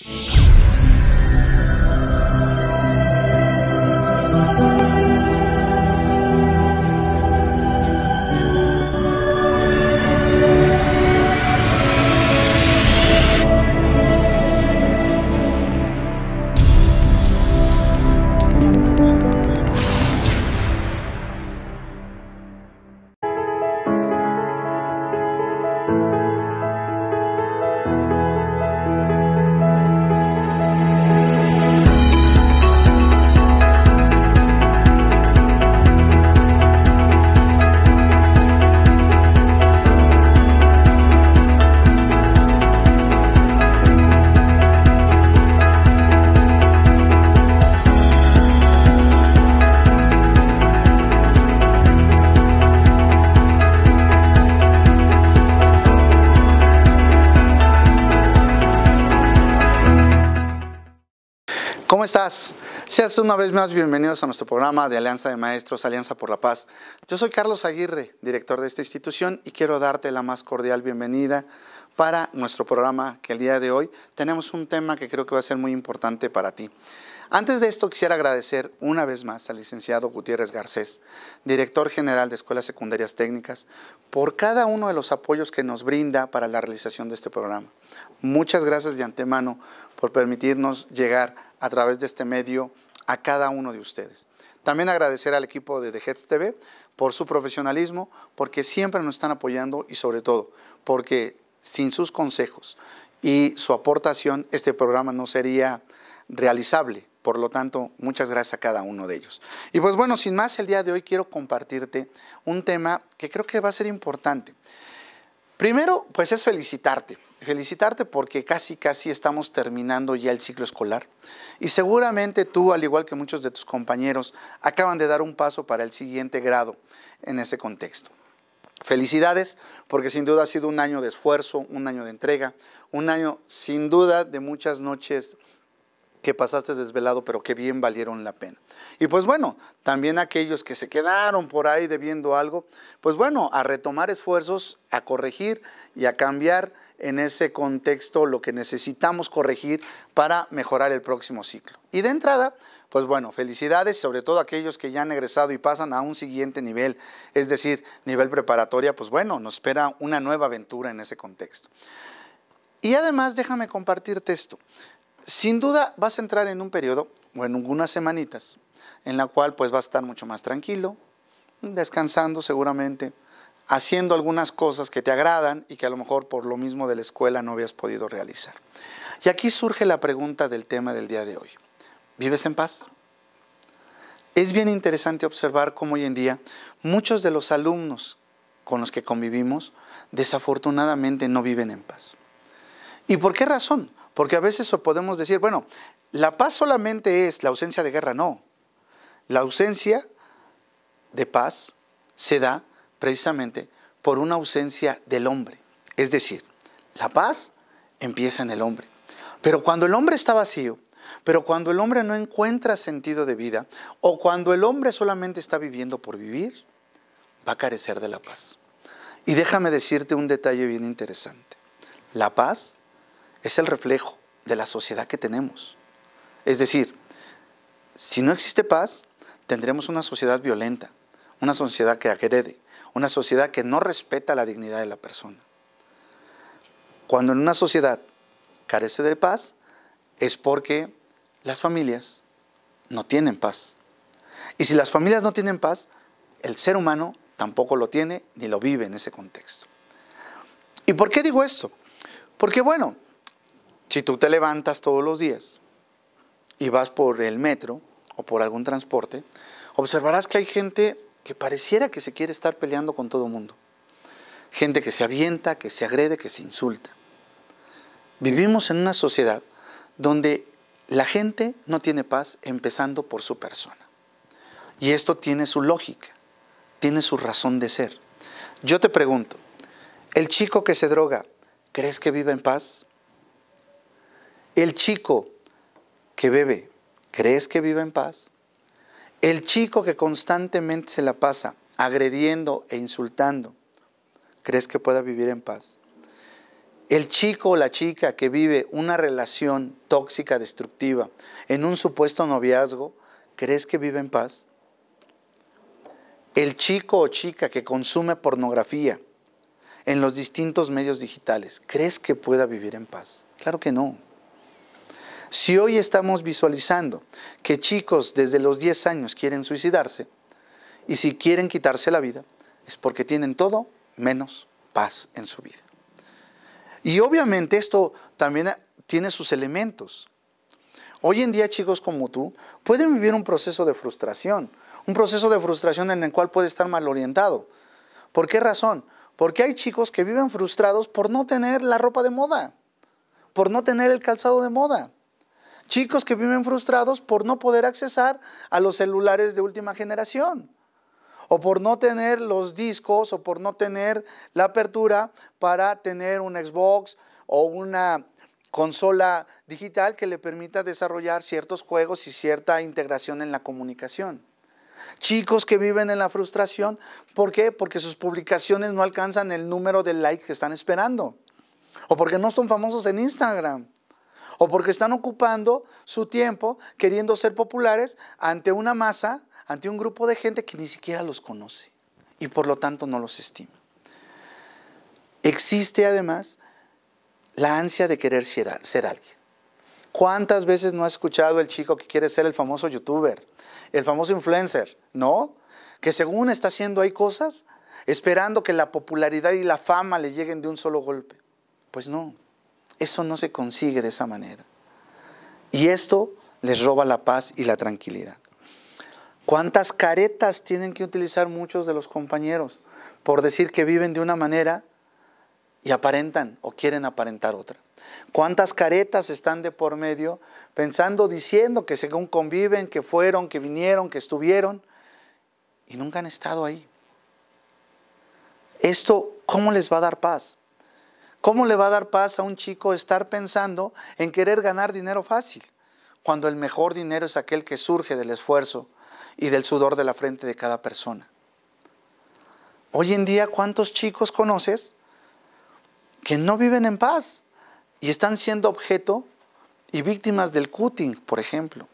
Thank you. Seas una vez más bienvenidos a nuestro programa de Alianza de Maestros, Alianza por la Paz. Yo soy Carlos Aguirre, director de esta institución, y quiero darte la más cordial bienvenida para nuestro programa que el día de hoy tenemos un tema que creo que va a ser muy importante para ti. Antes de esto quisiera agradecer una vez más al licenciado Gutiérrez Garcés, director general de Escuelas Secundarias Técnicas, por cada uno de los apoyos que nos brinda para la realización de este programa. Muchas gracias de antemano por permitirnos llegar a través de este medio a cada uno de ustedes. También agradecer al equipo de The TV por su profesionalismo, porque siempre nos están apoyando y sobre todo porque sin sus consejos y su aportación este programa no sería realizable. Por lo tanto, muchas gracias a cada uno de ellos. Y pues bueno, sin más, el día de hoy quiero compartirte un tema que creo que va a ser importante. Primero, pues es felicitarte felicitarte porque casi, casi estamos terminando ya el ciclo escolar. Y seguramente tú, al igual que muchos de tus compañeros, acaban de dar un paso para el siguiente grado en ese contexto. Felicidades, porque sin duda ha sido un año de esfuerzo, un año de entrega, un año sin duda de muchas noches que pasaste desvelado, pero que bien valieron la pena. Y pues bueno, también aquellos que se quedaron por ahí debiendo algo, pues bueno, a retomar esfuerzos, a corregir y a cambiar en ese contexto lo que necesitamos corregir para mejorar el próximo ciclo. Y de entrada, pues bueno, felicidades, sobre todo aquellos que ya han egresado y pasan a un siguiente nivel, es decir, nivel preparatoria, pues bueno, nos espera una nueva aventura en ese contexto. Y además, déjame compartirte esto. Sin duda vas a entrar en un periodo o en unas semanitas en la cual pues vas a estar mucho más tranquilo, descansando seguramente, haciendo algunas cosas que te agradan y que a lo mejor por lo mismo de la escuela no habías podido realizar. Y aquí surge la pregunta del tema del día de hoy. ¿Vives en paz? Es bien interesante observar cómo hoy en día muchos de los alumnos con los que convivimos desafortunadamente no viven en paz. ¿Y por qué razón? Porque a veces podemos decir, bueno, la paz solamente es la ausencia de guerra, no. La ausencia de paz se da precisamente por una ausencia del hombre. Es decir, la paz empieza en el hombre. Pero cuando el hombre está vacío, pero cuando el hombre no encuentra sentido de vida, o cuando el hombre solamente está viviendo por vivir, va a carecer de la paz. Y déjame decirte un detalle bien interesante. La paz es el reflejo de la sociedad que tenemos. Es decir, si no existe paz, tendremos una sociedad violenta, una sociedad que agrede, una sociedad que no respeta la dignidad de la persona. Cuando en una sociedad carece de paz, es porque las familias no tienen paz. Y si las familias no tienen paz, el ser humano tampoco lo tiene ni lo vive en ese contexto. ¿Y por qué digo esto? Porque bueno, si tú te levantas todos los días y vas por el metro o por algún transporte, observarás que hay gente que pareciera que se quiere estar peleando con todo el mundo. Gente que se avienta, que se agrede, que se insulta. Vivimos en una sociedad donde la gente no tiene paz empezando por su persona. Y esto tiene su lógica, tiene su razón de ser. Yo te pregunto, ¿el chico que se droga, crees que vive en paz? El chico que bebe, ¿crees que vive en paz? El chico que constantemente se la pasa agrediendo e insultando, ¿crees que pueda vivir en paz? El chico o la chica que vive una relación tóxica, destructiva, en un supuesto noviazgo, ¿crees que vive en paz? El chico o chica que consume pornografía en los distintos medios digitales, ¿crees que pueda vivir en paz? Claro que no. Si hoy estamos visualizando que chicos desde los 10 años quieren suicidarse y si quieren quitarse la vida, es porque tienen todo menos paz en su vida. Y obviamente esto también tiene sus elementos. Hoy en día chicos como tú pueden vivir un proceso de frustración, un proceso de frustración en el cual puede estar mal orientado. ¿Por qué razón? Porque hay chicos que viven frustrados por no tener la ropa de moda, por no tener el calzado de moda, Chicos que viven frustrados por no poder accesar a los celulares de última generación o por no tener los discos o por no tener la apertura para tener un Xbox o una consola digital que le permita desarrollar ciertos juegos y cierta integración en la comunicación. Chicos que viven en la frustración, ¿por qué? Porque sus publicaciones no alcanzan el número de likes que están esperando o porque no son famosos en Instagram o porque están ocupando su tiempo queriendo ser populares ante una masa, ante un grupo de gente que ni siquiera los conoce y por lo tanto no los estima. Existe además la ansia de querer ser, alguien. ¿Cuántas veces no ha escuchado el chico que quiere ser el famoso youtuber, el famoso influencer, no? Que según está haciendo hay cosas, esperando que la popularidad y la fama le lleguen de un solo golpe. Pues no, eso no se consigue de esa manera. Y esto les roba la paz y la tranquilidad. ¿Cuántas caretas tienen que utilizar muchos de los compañeros por decir que viven de una manera y aparentan o quieren aparentar otra? ¿Cuántas caretas están de por medio pensando, diciendo que según conviven, que fueron, que vinieron, que estuvieron y nunca han estado ahí? Esto, ¿cómo les va a dar paz? ¿Cómo le va a dar paz a un chico estar pensando en querer ganar dinero fácil, cuando el mejor dinero es aquel que surge del esfuerzo y del sudor de la frente de cada persona? Hoy en día, ¿cuántos chicos conoces que no viven en paz y están siendo objeto y víctimas del cutting, por ejemplo?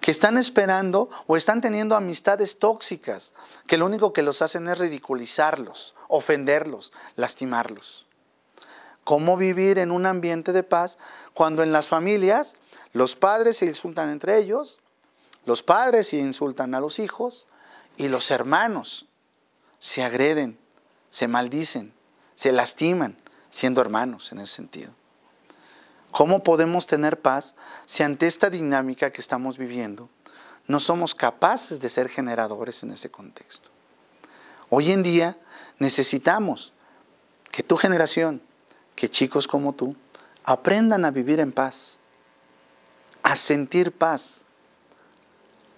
que están esperando o están teniendo amistades tóxicas, que lo único que los hacen es ridiculizarlos, ofenderlos, lastimarlos. ¿Cómo vivir en un ambiente de paz cuando en las familias los padres se insultan entre ellos, los padres se insultan a los hijos y los hermanos se agreden, se maldicen, se lastiman siendo hermanos en ese sentido? ¿Cómo podemos tener paz si ante esta dinámica que estamos viviendo no somos capaces de ser generadores en ese contexto? Hoy en día necesitamos que tu generación, que chicos como tú aprendan a vivir en paz, a sentir paz,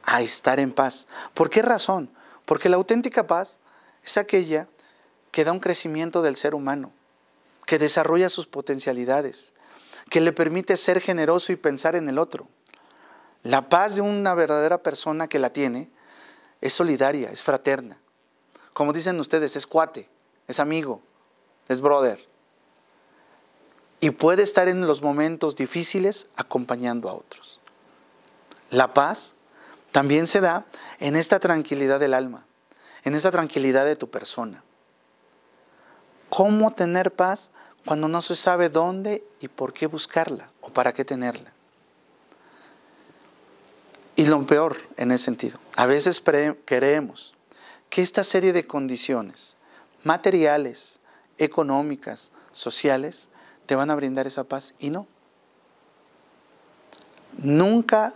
a estar en paz. ¿Por qué razón? Porque la auténtica paz es aquella que da un crecimiento del ser humano, que desarrolla sus potencialidades, que le permite ser generoso y pensar en el otro. La paz de una verdadera persona que la tiene es solidaria, es fraterna. Como dicen ustedes, es cuate, es amigo, es brother y puede estar en los momentos difíciles acompañando a otros. La paz también se da en esta tranquilidad del alma, en esta tranquilidad de tu persona. ¿Cómo tener paz cuando no se sabe dónde y por qué buscarla o para qué tenerla? Y lo peor en ese sentido, a veces creemos que esta serie de condiciones materiales, económicas, sociales, te van a brindar esa paz y no. Nunca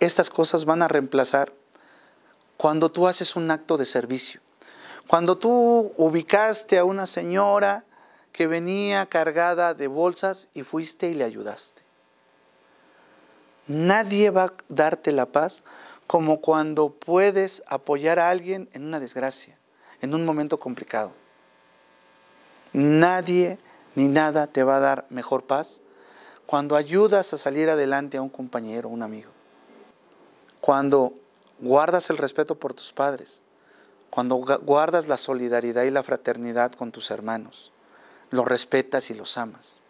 estas cosas van a reemplazar cuando tú haces un acto de servicio. Cuando tú ubicaste a una señora que venía cargada de bolsas y fuiste y le ayudaste. Nadie va a darte la paz como cuando puedes apoyar a alguien en una desgracia, en un momento complicado. Nadie ni nada te va a dar mejor paz cuando ayudas a salir adelante a un compañero, un amigo, cuando guardas el respeto por tus padres, cuando guardas la solidaridad y la fraternidad con tus hermanos, los respetas y los amas.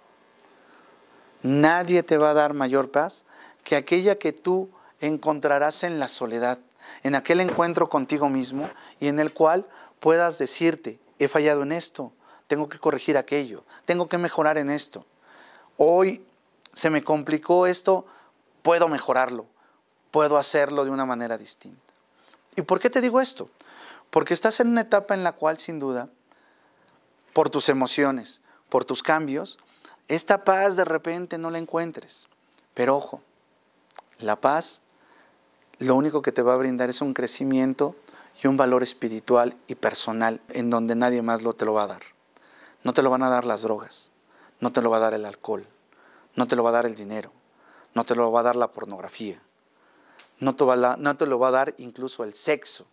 Nadie te va a dar mayor paz que aquella que tú encontrarás en la soledad, en aquel encuentro contigo mismo y en el cual puedas decirte, he fallado en esto, tengo que corregir aquello, tengo que mejorar en esto. Hoy se me complicó esto, puedo mejorarlo, puedo hacerlo de una manera distinta. ¿Y por qué te digo esto? Porque estás en una etapa en la cual sin duda, por tus emociones, por tus cambios, esta paz de repente no la encuentres. Pero ojo, la paz lo único que te va a brindar es un crecimiento y un valor espiritual y personal en donde nadie más lo te lo va a dar. No te lo van a dar las drogas, no te lo va a dar el alcohol, no te lo va a dar el dinero, no te lo va a dar la pornografía, no te, lo va a dar incluso el sexo,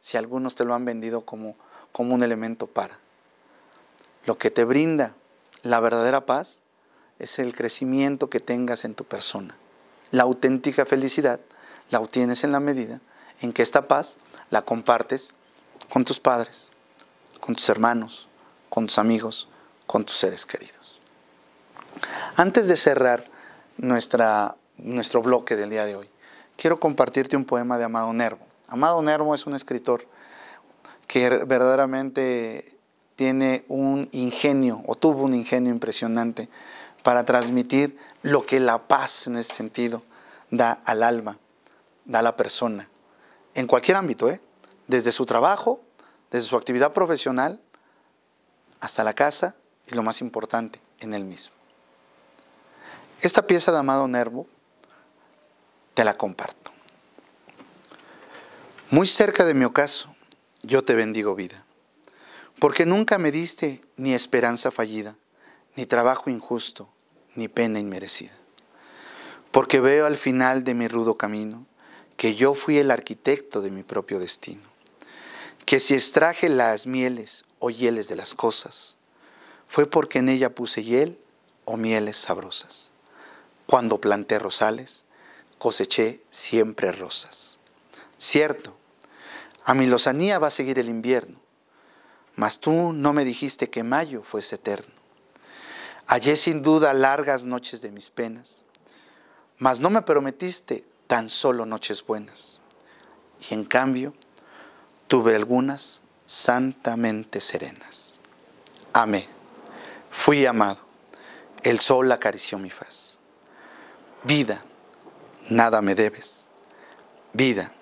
si algunos te lo han vendido como, como un elemento para. Lo que te brinda la verdadera paz es el crecimiento que tengas en tu persona. La auténtica felicidad la obtienes en la medida en que esta paz la compartes con tus padres, con tus hermanos, con tus amigos, con tus seres queridos. Antes de cerrar nuestra, nuestro bloque del día de hoy, quiero compartirte un poema de Amado Nervo. Amado Nervo es un escritor que verdaderamente tiene un ingenio o tuvo un ingenio impresionante para transmitir lo que la paz en ese sentido da al alma, da a la persona, en cualquier ámbito, ¿eh? desde su trabajo, desde su actividad profesional, hasta la casa y lo más importante, en él mismo. Esta pieza de Amado Nervo te la comparto. Muy cerca de mi ocaso, yo te bendigo vida, porque nunca me diste ni esperanza fallida, ni trabajo injusto, ni pena inmerecida. Porque veo al final de mi rudo camino que yo fui el arquitecto de mi propio destino, que si extraje las mieles o hieles de las cosas. Fue porque en ella puse hiel o mieles sabrosas. Cuando planté rosales, coseché siempre rosas. Cierto, a mi lozanía va a seguir el invierno, mas tú no me dijiste que mayo fuese eterno. Hallé sin duda largas noches de mis penas, mas no me prometiste tan solo noches buenas. Y en cambio, tuve algunas santamente serenas. Amé, fui amado, el sol acarició mi faz. Vida, nada me debes. Vida,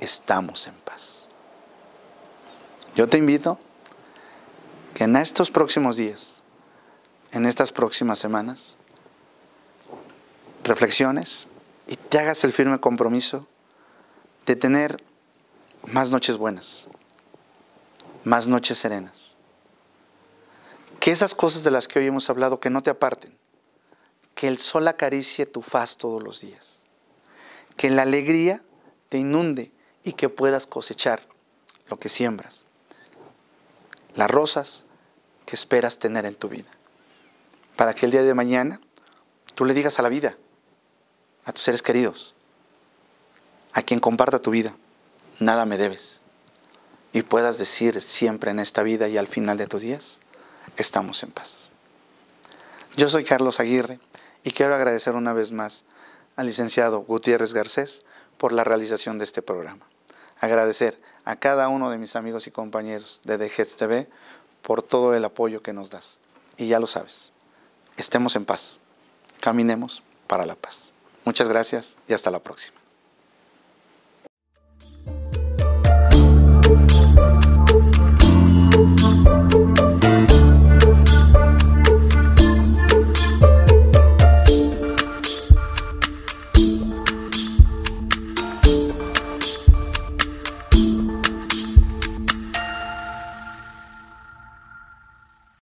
estamos en paz. Yo te invito que en estos próximos días, en estas próximas semanas, reflexiones y te hagas el firme compromiso de tener más noches buenas, más noches serenas. Que esas cosas de las que hoy hemos hablado, que no te aparten, que el sol acaricie tu faz todos los días, que la alegría te inunde y que puedas cosechar lo que siembras, las rosas que esperas tener en tu vida, para que el día de mañana tú le digas a la vida, a tus seres queridos, a quien comparta tu vida, nada me debes y puedas decir siempre en esta vida y al final de tus días, estamos en paz. Yo soy Carlos Aguirre y quiero agradecer una vez más al licenciado Gutiérrez Garcés por la realización de este programa. Agradecer a cada uno de mis amigos y compañeros de DGETS TV por todo el apoyo que nos das. Y ya lo sabes, estemos en paz, caminemos para la paz. Muchas gracias y hasta la próxima.